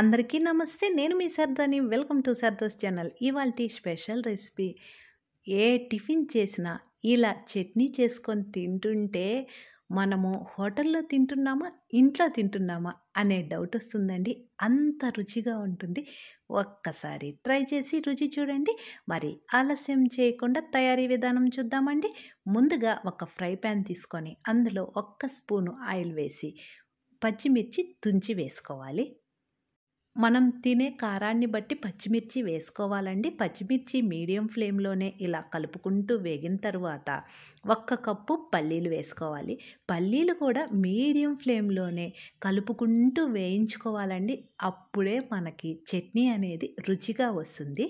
అందరికీ నమస్తే నేను మీ సర్దాని వెల్కమ్ టు సర్దోస్ ఛానల్ ఇవాళ స్పెషల్ రెసిపీ ఏ టిఫిన్ చేసినా ఇలా చట్నీ చేసుకొని తింటుంటే మనము హోటల్లో తింటున్నామా ఇంట్లో తింటున్నామా అనే డౌట్ వస్తుందండి అంత రుచిగా ఉంటుంది ఒక్కసారి ట్రై చేసి రుచి చూడండి మరి ఆలస్యం చేయకుండా తయారీ విధానం చూద్దామండి ముందుగా ఒక ఫ్రై ప్యాన్ తీసుకొని అందులో ఒక్క స్పూను ఆయిల్ వేసి పచ్చిమిర్చి తుంచి వేసుకోవాలి మనం తినే కారాన్ని బట్టి పచ్చిమిర్చి వేసుకోవాలండి పచ్చిమిర్చి మీడియం ఫ్లేమ్లోనే ఇలా కలుపుకుంటూ వేగిన తర్వాత ఒక్క కప్పు పల్లీలు వేసుకోవాలి పల్లీలు కూడా మీడియం ఫ్లేమ్లోనే కలుపుకుంటూ వేయించుకోవాలండి అప్పుడే మనకి చట్నీ అనేది రుచిగా వస్తుంది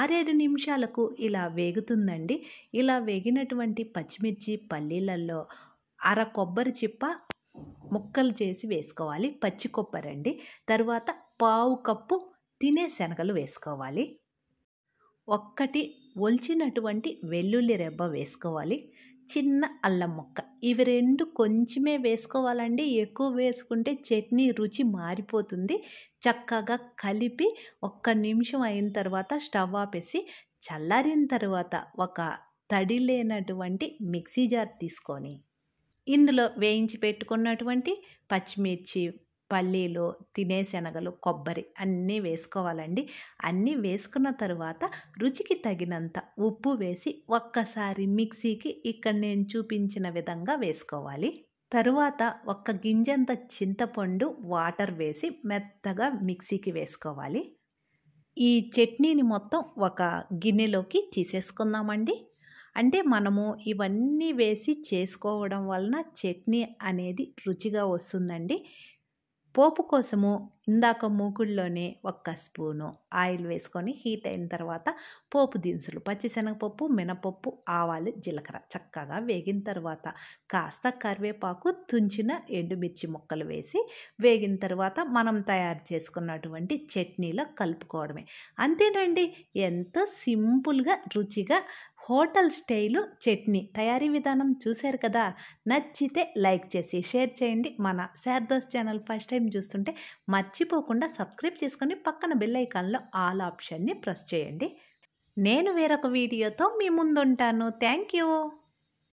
ఆరేడు నిమిషాలకు ఇలా వేగుతుందండి ఇలా వేగినటువంటి పచ్చిమిర్చి పల్లీలలో అర కొబ్బరి చిప్ప ముక్కలు చేసి వేసుకోవాలి పచ్చి కొబ్బరి అండి తర్వాత పావు కప్పు తినే శనగలు వేసుకోవాలి ఒక్కటి ఒలిచినటువంటి వెల్లుల్లి రెబ్బ వేసుకోవాలి చిన్న అల్లం ముక్క ఇవి రెండు కొంచెమే వేసుకోవాలండి ఎక్కువ వేసుకుంటే చట్నీ రుచి మారిపోతుంది చక్కగా కలిపి ఒక్క నిమిషం అయిన తర్వాత స్టవ్ ఆపేసి చల్లారిన తర్వాత ఒక తడి లేనటువంటి మిక్సీ జార్ తీసుకొని ఇందులో వేయించి పెట్టుకున్నటువంటి పచ్చిమిర్చి పల్లీలు తినేశనగలు కొబ్బరి అన్నీ వేసుకోవాలండి అన్నీ వేసుకున్న తర్వాత రుచికి తగినంత ఉప్పు వేసి ఒక్కసారి మిక్సీకి ఇక్కడ నేను చూపించిన విధంగా వేసుకోవాలి తరువాత ఒక్క గింజంత చింతపండు వాటర్ వేసి మెత్తగా మిక్సీకి వేసుకోవాలి ఈ చట్నీని మొత్తం ఒక గిన్నెలోకి తీసేసుకుందామండి అంటే మనము ఇవన్నీ వేసి చేసుకోవడం వలన చట్నీ అనేది రుచిగా వస్తుందండి పోపు కోసము ఇందాక మూకుడులోనే ఒక్క స్పూను ఆయిల్ వేసుకొని హీట్ అయిన తర్వాత పోపు దినుసులు పచ్చిశనగపప్పు మినపప్పు ఆవాలు జీలకర్ర చక్కగా వేగిన తర్వాత కాస్త కరివేపాకు తుంచిన ఎండుమిర్చి ముక్కలు వేసి వేగిన తర్వాత మనం తయారు చేసుకున్నటువంటి చట్నీలో కలుపుకోవడమే అంతేనండి ఎంతో సింపుల్గా రుచిగా హోటల్ స్టైలు చట్నీ తయారీ విధానం చూశారు కదా నచ్చితే లైక్ చేసి షేర్ చేయండి మన శారదోస్ ఛానల్ ఫస్ట్ టైం చూస్తుంటే మర్చిపోకుండా సబ్స్క్రైబ్ చేసుకొని పక్కన బెల్ ఐకాన్లో ఆల్ ఆప్షన్ని ప్రెస్ చేయండి నేను వేరొక వీడియోతో మీ ముందుంటాను థ్యాంక్ యూ